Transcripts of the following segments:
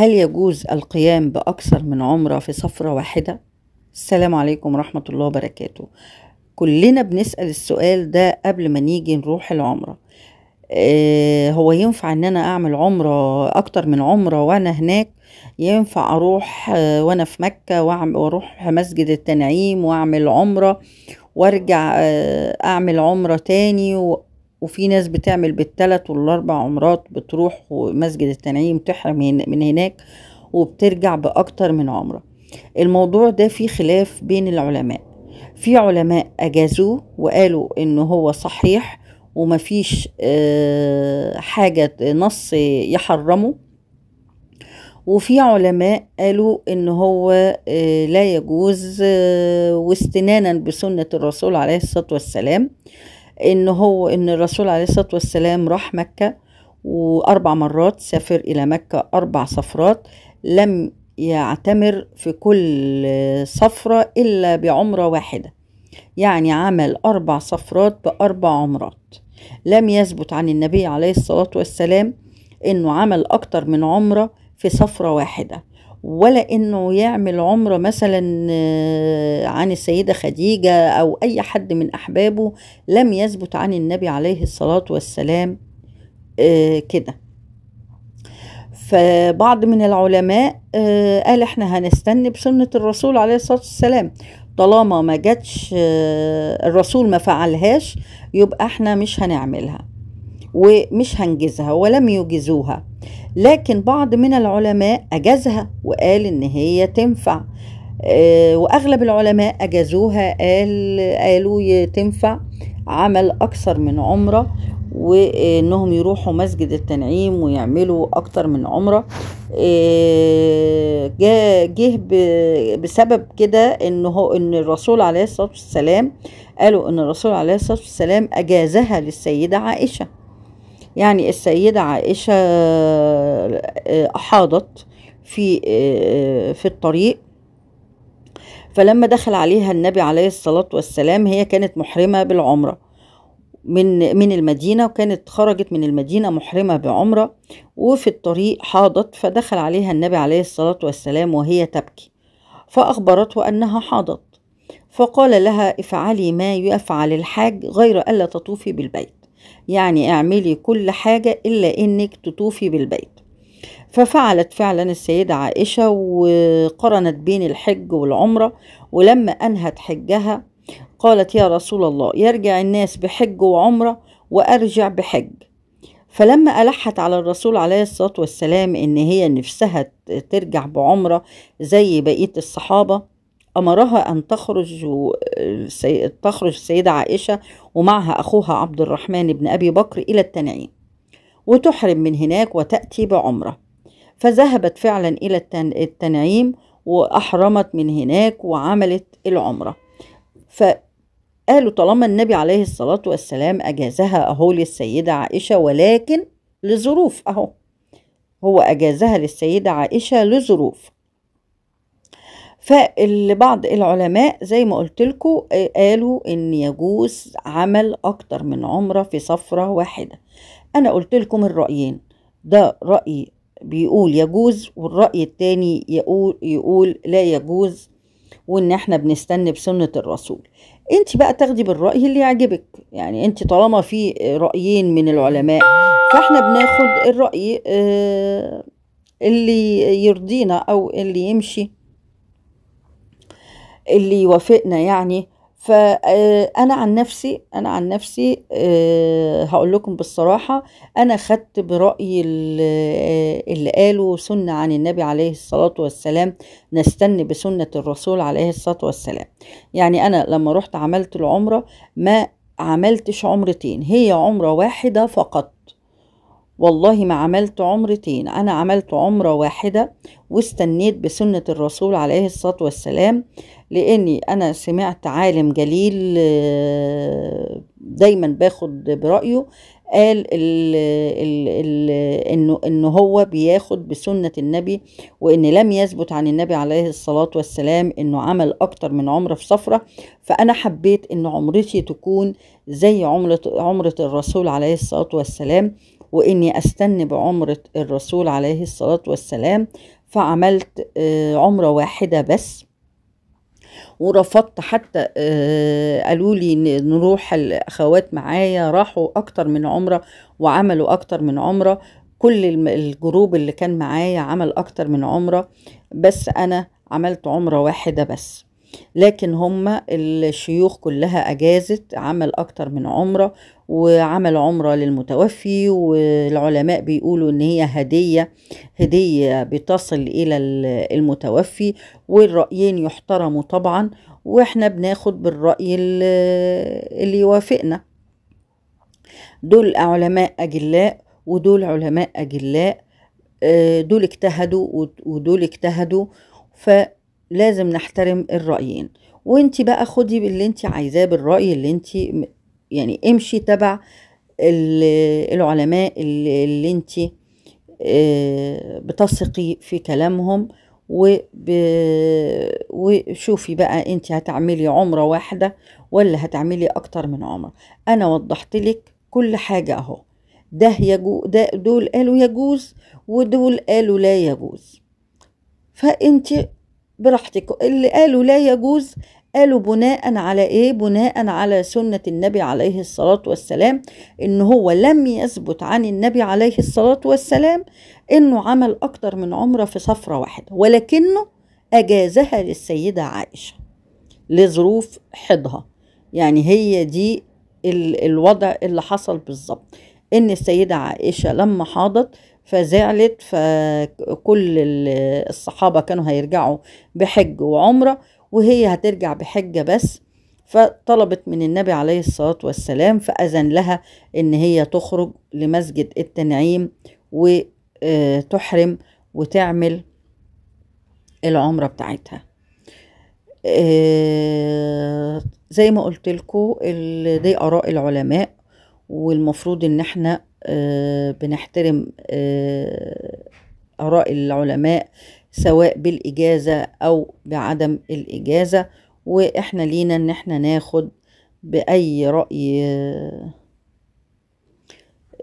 هل يجوز القيام بأكثر من عمرة في سفرة واحدة؟ السلام عليكم ورحمة الله وبركاته كلنا بنسأل السؤال ده قبل ما نيجي نروح العمرة آه هو ينفع ان انا اعمل عمرة اكتر من عمرة وانا هناك ينفع اروح آه، وانا في مكة واروح مسجد التنعيم واعمل عمرة وارجع آه، اعمل عمرة تاني وفي ناس بتعمل بالثلاث والاربع عمرات بتروح مسجد التنعيم تحرم من هناك وبترجع باكتر من عمره الموضوع ده فيه خلاف بين العلماء في علماء اجازوه وقالوا ان هو صحيح ومفيش آه، حاجة نص يحرمه وفي علماء قالوا ان هو آه، لا يجوز آه، واستنانا بسنة الرسول عليه الصلاة والسلام ان هو ان الرسول عليه الصلاه والسلام راح مكه واربع مرات سافر الى مكه اربع سفرات لم يعتمر في كل سفره الا بعمره واحده يعني عمل اربع سفرات باربع عمرات لم يثبت عن النبي عليه الصلاه والسلام انه عمل اكتر من عمره في سفره واحده ولا انه يعمل عمره مثلا آه، عن السيده خديجه او اي حد من احبابه لم يثبت عن النبي عليه الصلاه والسلام آه، كده فبعض من العلماء آه، قال احنا هنستنى بسنه الرسول عليه الصلاه والسلام طالما ما جاتش الرسول ما فعلهاش يبقى احنا مش هنعملها ومش هنجزها ولم يجزوها لكن بعض من العلماء أجازها وقال إن هي تنفع آه، وأغلب العلماء أجازوها قال قالوا تنفع عمل أكثر من عمرة وإنهم يروحوا مسجد التنعيم ويعملوا أكثر من عمرة آه، جه بسبب كده إن هو إن الرسول عليه الصلاة والسلام قالوا إن الرسول عليه الصلاة والسلام أجازها للسيدة عائشة يعني السيدة عائشة آه، أحاضت في آه، في الطريق فلما دخل عليها النبي عليه الصلاة والسلام هي كانت محرمة بالعمرة من من المدينة وكانت خرجت من المدينة محرمة بعمرة وفي الطريق حاضت فدخل عليها النبي عليه الصلاة والسلام وهي تبكي فأخبرته أنها حاضت فقال لها افعلي ما يفعل الحاج غير ألا تطوفي بالبيت يعني اعملي كل حاجة إلا إنك تطوفي بالبيت ففعلت فعلا السيدة عائشة وقرنت بين الحج والعمرة ولما أنهت حجها قالت يا رسول الله يرجع الناس بحج وعمرة وأرجع بحج فلما ألحت على الرسول عليه الصلاة والسلام إن هي نفسها ترجع بعمرة زي بقية الصحابة أمرها أن تخرج تخرج السيدة عائشة ومعها أخوها عبد الرحمن بن أبي بكر إلى التنعيم وتحرم من هناك وتأتي بعمرة فذهبت فعلا إلى التنعيم وأحرمت من هناك وعملت العمرة فقالوا طالما النبي عليه الصلاة والسلام أجازها أهو للسيدة عائشة ولكن لظروف أهو هو أجازها للسيدة عائشة لظروف فالبعض العلماء زي ما قلت لكم آه، قالوا ان يجوز عمل اكتر من عمره في صفره واحده انا قلت لكم الرايين ده راي بيقول يجوز والراي التاني يقول يقول لا يجوز وان احنا بنستنى بسنه الرسول انت بقى تاخدي بالراي اللي يعجبك يعني انت طالما في رايين من العلماء فاحنا بناخد الراي آه، اللي يرضينا او اللي يمشي اللي يوافقنا يعني فانا آه، عن نفسي انا عن نفسي آه، هقول لكم بالصراحه انا خدت براي آه، اللي قاله سنه عن النبي عليه الصلاه والسلام نستني بسنه الرسول عليه الصلاه والسلام يعني انا لما رحت عملت العمره ما عملتش عمرتين هي عمره واحده فقط والله ما عملت عمرتين أنا عملت عمرة واحدة واستنيت بسنة الرسول عليه الصلاة والسلام لأني أنا سمعت عالم جليل آه، دايما باخد برأيه قال انه انه هو بياخد بسنه النبي وان لم يثبت عن النبي عليه الصلاه والسلام انه عمل اكتر من عمره في سفره فانا حبيت ان عمرتي تكون زي عمره عمره الرسول عليه الصلاه والسلام واني استني بعمره الرسول عليه الصلاه والسلام فعملت آه، عمره واحده بس ورفضت حتى آه، قالوا لي نروح الاخوات معايا راحوا اكتر من عمره وعملوا اكتر من عمره كل الجروب اللي كان معايا عمل اكتر من عمره بس انا عملت عمره واحده بس لكن هم الشيوخ كلها أجازت عمل أكتر من عمرة وعمل عمرة للمتوفي والعلماء بيقولوا إن هي هدية هدية بتصل إلى المتوفي والرأيين يحترموا طبعا وإحنا بناخد بالرأي اللي يوافقنا دول علماء أجلاء ودول علماء أجلاء آه، دول اجتهدوا ودول اجتهدوا ف لازم نحترم الرأيين وانت بقى خدي اللي انت عايزاه بالرأي اللي انت يعني امشي تبع العلماء اللي, اللي انت آه، بتثقي في كلامهم وب... وشوفي بقى انت هتعملي عمرة واحدة ولا هتعملي اكتر من عمرة انا وضحت لك كل حاجة اهو ده يجو ده دول قالوا يجوز ودول قالوا لا يجوز فانت براحتك اللي قالوا لا يجوز قالوا بناء على ايه بناء على سنة النبي عليه الصلاة والسلام ان هو لم يثبت عن النبي عليه الصلاة والسلام انه عمل اكتر من عمرة في صفرة واحدة ولكنه اجازها للسيدة عائشة لظروف حضها يعني هي دي الوضع اللي حصل بالظبط ان السيدة عائشة لما حاضت فزعلت فكل الصحابة كانوا هيرجعوا بحج وعمرة وهي هترجع بحجة بس فطلبت من النبي عليه الصلاة والسلام فأذن لها إن هي تخرج لمسجد التنعيم وتحرم آه، وتعمل العمرة بتاعتها آه، زي ما قلت لكم دي آراء العلماء والمفروض إن احنا آه، بنحترم آه، آراء العلماء سواء بالإجازة أو بعدم الإجازة وإحنا لينا إن إحنا ناخد بأي رأي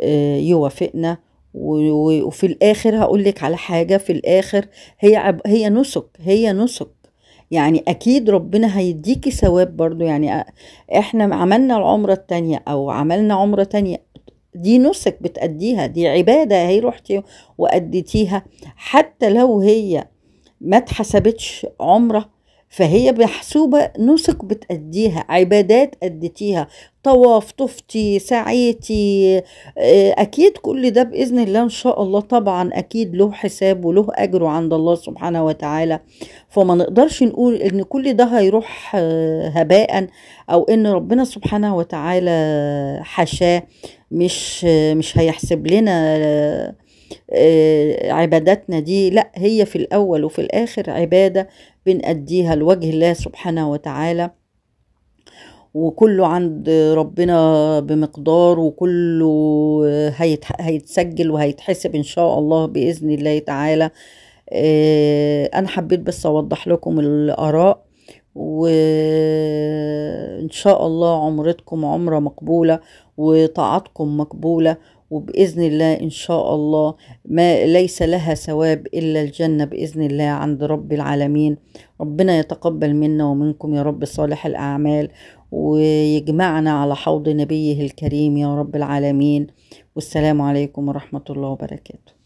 آه، يوافقنا وفي الآخر هقول لك على حاجة في الآخر هي عب هي نسك هي نسك يعني أكيد ربنا هيديكي ثواب برضو يعني إحنا عملنا العمرة التانية أو عملنا عمرة تانية دي نسك بتأديها دي عبادة هي رحتي وأديتيها حتى لو هي ما اتحسبتش عمره فهي محسوبة نسك بتأديها عبادات أديتيها طواف طفتي سعيتي آه، أكيد كل ده بإذن الله إن شاء الله طبعا أكيد له حساب وله أجره عند الله سبحانه وتعالى فما نقدرش نقول إن كل ده هيروح آه، هباء أو إن ربنا سبحانه وتعالى حشاه مش مش هيحسب لنا آه، عباداتنا دي لا هي في الأول وفي الآخر عبادة بنأديها لوجه الله سبحانه وتعالى وكله عند ربنا بمقدار وكله هيتسجل وهيتحسب إن شاء الله بإذن الله تعالى آه، أنا حبيت بس أوضح لكم الآراء وإن شاء الله عمرتكم عمرة مقبولة وطاعتكم مقبولة وبإذن الله إن شاء الله ما ليس لها ثواب إلا الجنة بإذن الله عند رب العالمين ربنا يتقبل منا ومنكم يا رب صالح الأعمال ويجمعنا على حوض نبيه الكريم يا رب العالمين والسلام عليكم ورحمة الله وبركاته